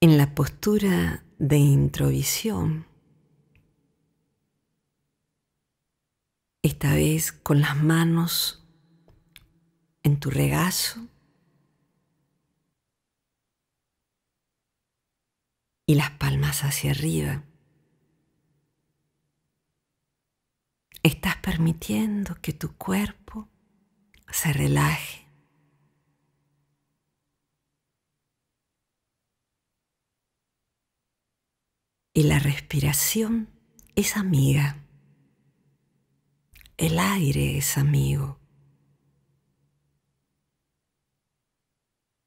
en la postura de introvisión, esta vez con las manos en tu regazo y las palmas hacia arriba. Estás permitiendo que tu cuerpo se relaje y la respiración es amiga. El aire es amigo.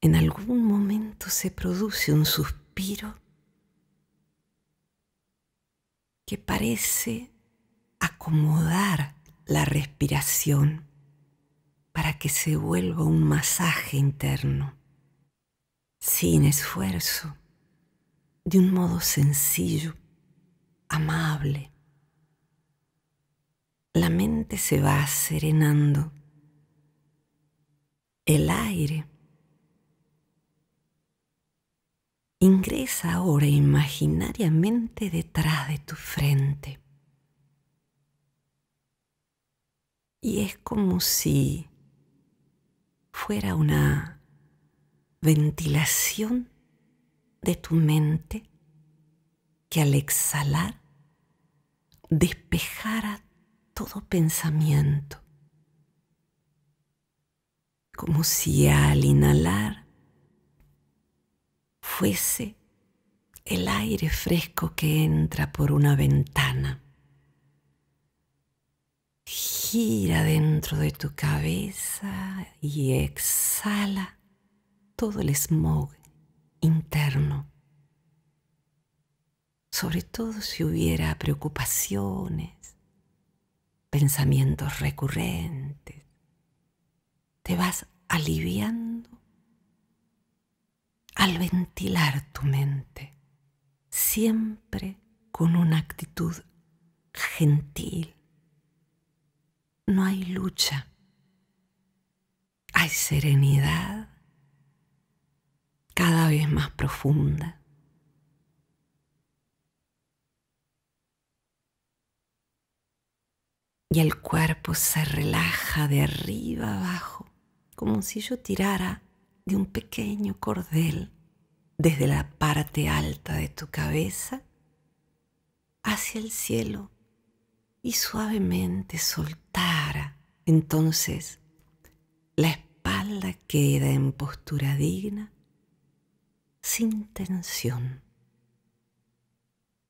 En algún momento se produce un suspiro que parece acomodar la respiración para que se vuelva un masaje interno, sin esfuerzo de un modo sencillo, amable. La mente se va serenando. El aire ingresa ahora imaginariamente detrás de tu frente. Y es como si fuera una ventilación de tu mente que al exhalar despejara todo pensamiento, como si al inhalar fuese el aire fresco que entra por una ventana. Gira dentro de tu cabeza y exhala todo el smog interno. Sobre todo si hubiera preocupaciones, pensamientos recurrentes, te vas aliviando al ventilar tu mente, siempre con una actitud gentil. No hay lucha, hay serenidad cada vez más profunda. Y el cuerpo se relaja de arriba abajo, como si yo tirara de un pequeño cordel desde la parte alta de tu cabeza hacia el cielo y suavemente soltara. Entonces la espalda queda en postura digna sin tensión.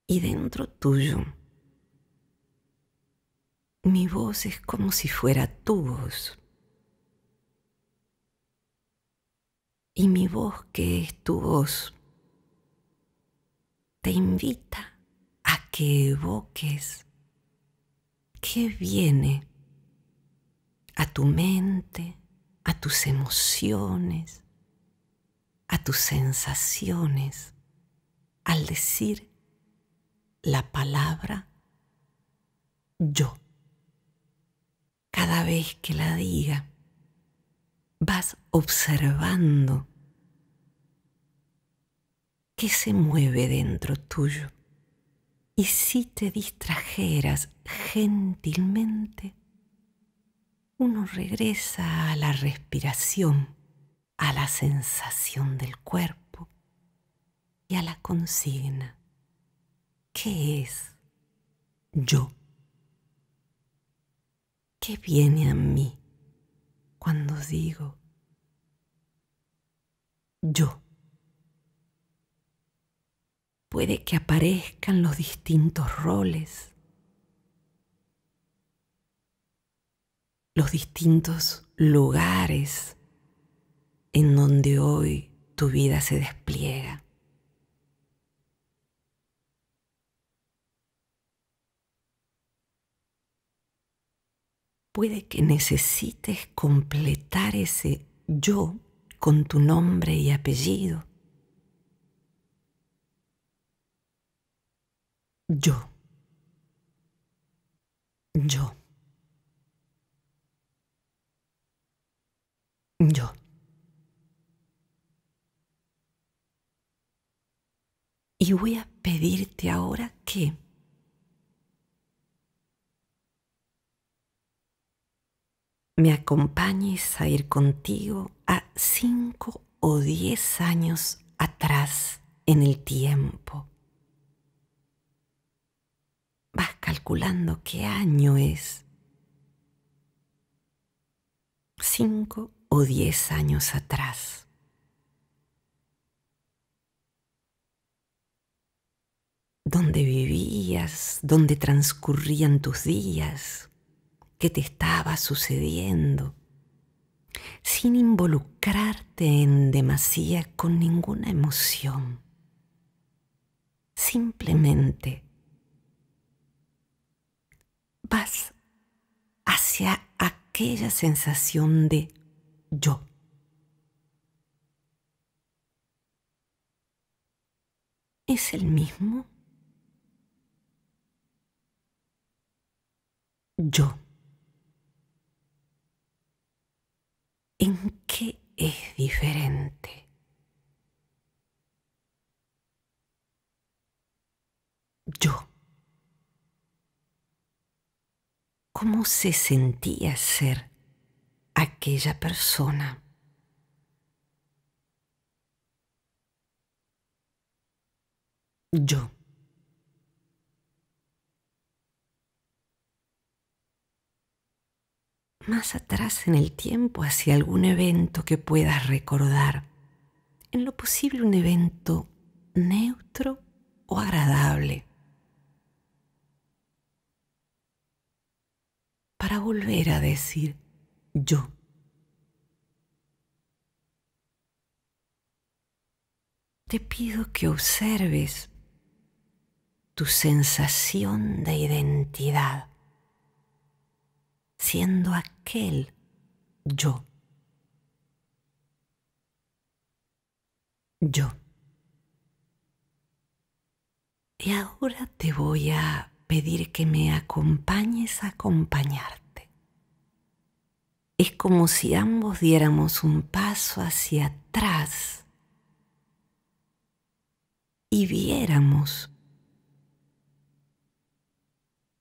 Y dentro tuyo, mi voz es como si fuera tu voz. Y mi voz, que es tu voz, te invita a que evoques qué viene a tu mente, a tus emociones, a tus sensaciones al decir la palabra yo. Cada vez que la diga, vas observando qué se mueve dentro tuyo. Y si te distrajeras gentilmente, uno regresa a la respiración a la sensación del cuerpo y a la consigna. ¿Qué es yo? ¿Qué viene a mí cuando digo yo? Puede que aparezcan los distintos roles, los distintos lugares en donde hoy tu vida se despliega. Puede que necesites completar ese yo con tu nombre y apellido. Yo. Yo. Yo. Y voy a pedirte ahora que me acompañes a ir contigo a cinco o diez años atrás en el tiempo. Vas calculando qué año es. Cinco o diez años atrás. dónde vivías, dónde transcurrían tus días, qué te estaba sucediendo, sin involucrarte en demasía con ninguna emoción. Simplemente vas hacia aquella sensación de yo. ¿Es el mismo? yo. ¿En qué es diferente? Yo. ¿Cómo se sentía ser aquella persona? Yo. más atrás en el tiempo hacia algún evento que puedas recordar, en lo posible un evento neutro o agradable. Para volver a decir yo. Te pido que observes tu sensación de identidad siendo aquel yo. Yo. Y ahora te voy a pedir que me acompañes a acompañarte. Es como si ambos diéramos un paso hacia atrás y viéramos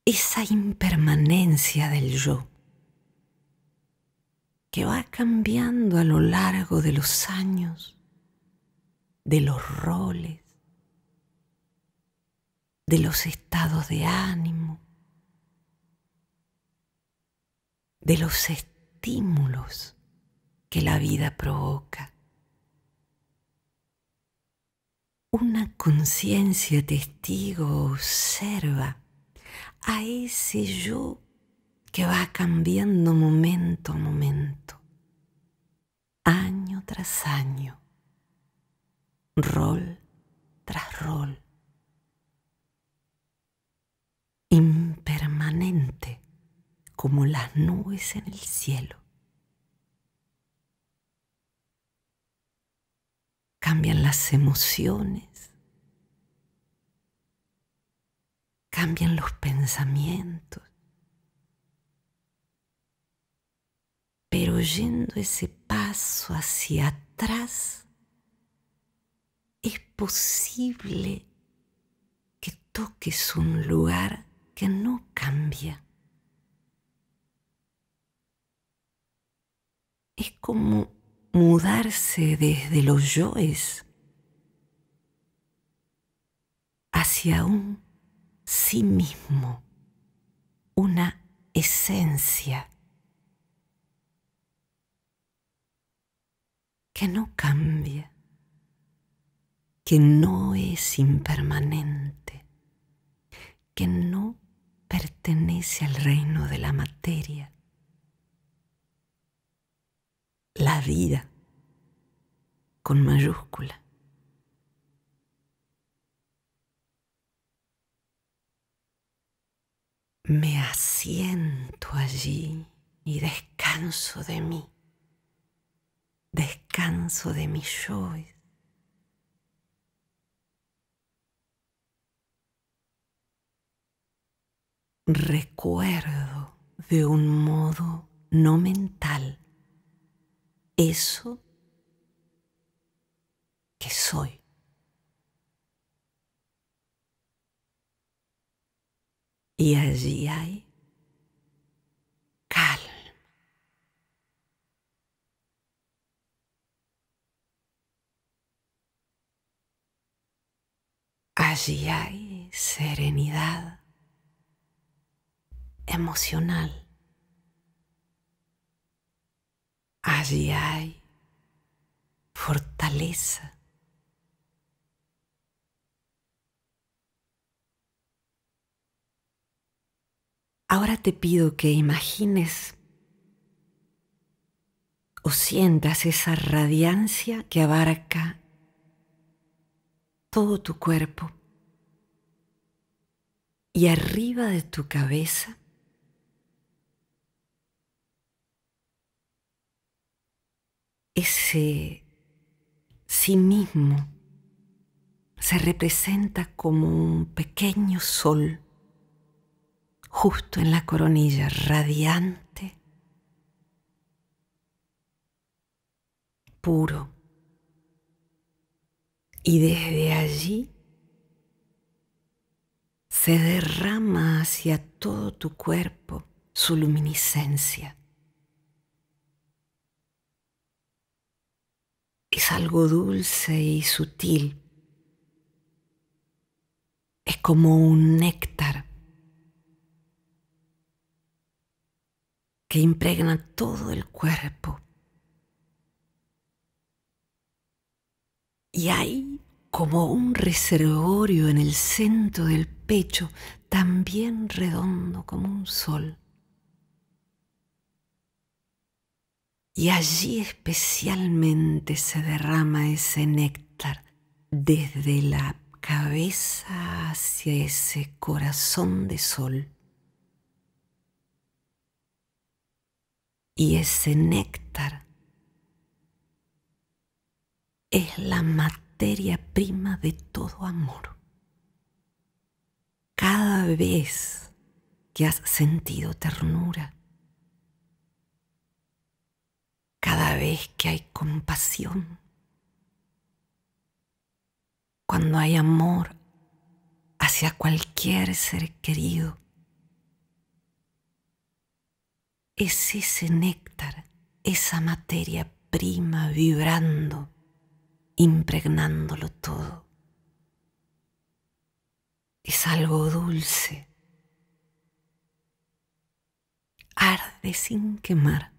esa impermanencia del yo que va cambiando a lo largo de los años, de los roles, de los estados de ánimo, de los estímulos que la vida provoca. Una conciencia testigo observa a ese yo que va cambiando momento a momento, año tras año, rol tras rol, impermanente como las nubes en el cielo. Cambian las emociones, cambian los pensamientos pero yendo ese paso hacia atrás, es posible que toques un lugar que no cambia. Es como mudarse desde los yoes hacia un sí mismo, una esencia. que no cambia, que no es impermanente, que no pertenece al reino de la materia. La vida con mayúscula. Me asiento allí y descanso de mí descanso de mi yo. Recuerdo de un modo no mental eso que soy. Y allí hay Allí hay serenidad emocional. Allí hay fortaleza. Ahora te pido que imagines o sientas esa radiancia que abarca todo tu cuerpo y arriba de tu cabeza ese sí mismo se representa como un pequeño sol justo en la coronilla, radiante, puro. Y desde allí se derrama hacia todo tu cuerpo su luminiscencia. Es algo dulce y sutil. Es como un néctar que impregna todo el cuerpo. Y hay como un reservorio en el centro del pecho, también redondo como un sol. Y allí especialmente se derrama ese néctar desde la cabeza hacia ese corazón de sol. Y ese néctar es la materia prima de todo amor cada vez que has sentido ternura, cada vez que hay compasión, cuando hay amor hacia cualquier ser querido. Es ese néctar, esa materia prima vibrando, impregnándolo todo es algo dulce. Arde sin quemar,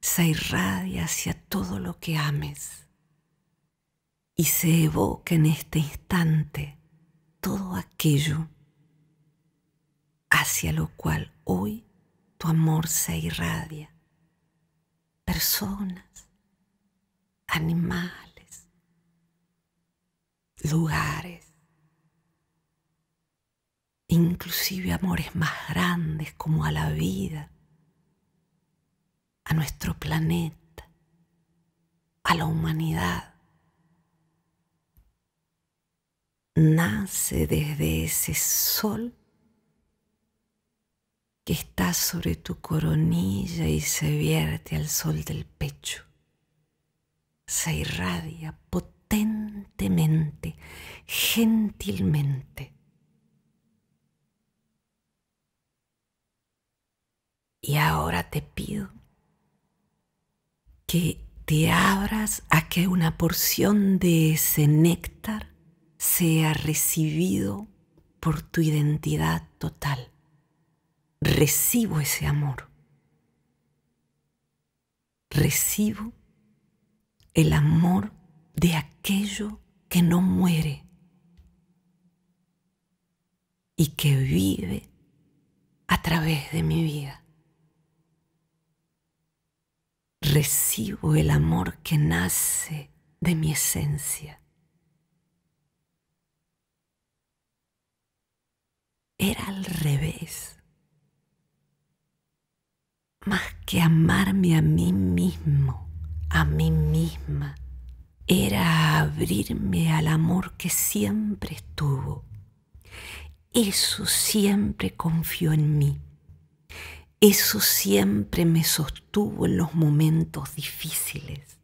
se irradia hacia todo lo que ames y se evoca en este instante todo aquello hacia lo cual hoy tu amor se irradia. Personas, animales, lugares, inclusive amores más grandes como a la vida, a nuestro planeta, a la humanidad. Nace desde ese sol que está sobre tu coronilla y se vierte al sol del pecho. Se irradia potentemente, gentilmente Y ahora te pido que te abras a que una porción de ese néctar sea recibido por tu identidad total. Recibo ese amor. Recibo el amor de aquello que no muere y que vive a través de mi vida. recibo el amor que nace de mi esencia. Era al revés. Más que amarme a mí mismo, a mí misma, era abrirme al amor que siempre estuvo. Eso siempre confió en mí eso siempre me sostuvo en los momentos difíciles.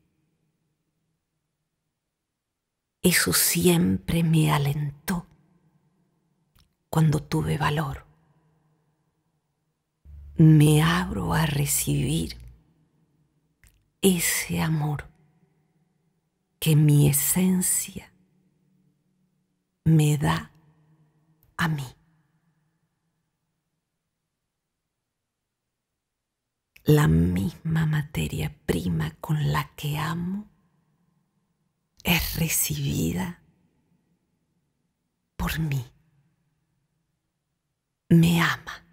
Eso siempre me alentó cuando tuve valor. Me abro a recibir ese amor que mi esencia me da a mí. la misma materia prima con la que amo es recibida por mí. Me ama.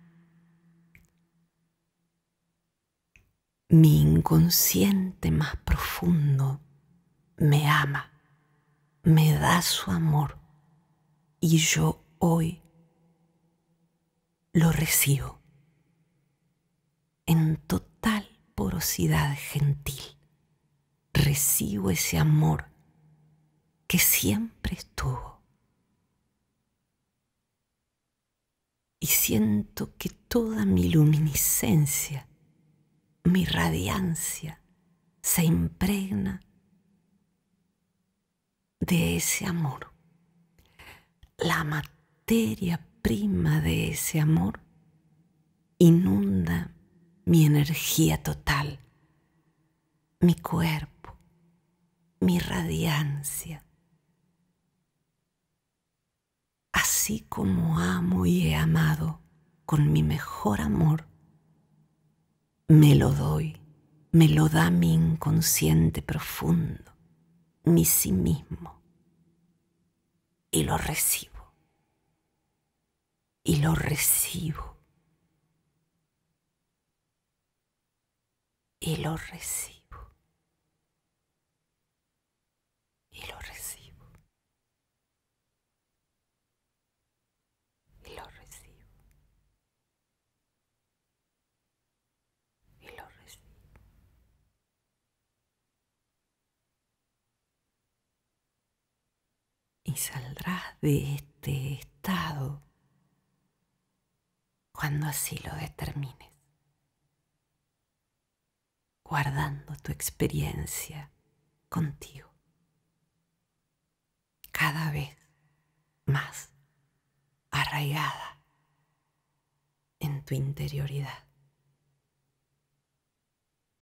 Mi inconsciente más profundo me ama, me da su amor y yo hoy lo recibo en total porosidad gentil. Recibo ese amor que siempre estuvo. Y siento que toda mi luminiscencia, mi radiancia, se impregna de ese amor. La materia prima de ese amor inunda mi energía total, mi cuerpo, mi radiancia. Así como amo y he amado con mi mejor amor, me lo doy, me lo da mi inconsciente profundo, mi sí mismo, y lo recibo, y lo recibo y lo recibo. Y lo recibo. Y lo recibo. Y lo recibo. Y saldrás de este estado cuando así lo determines guardando tu experiencia contigo. Cada vez más arraigada en tu interioridad.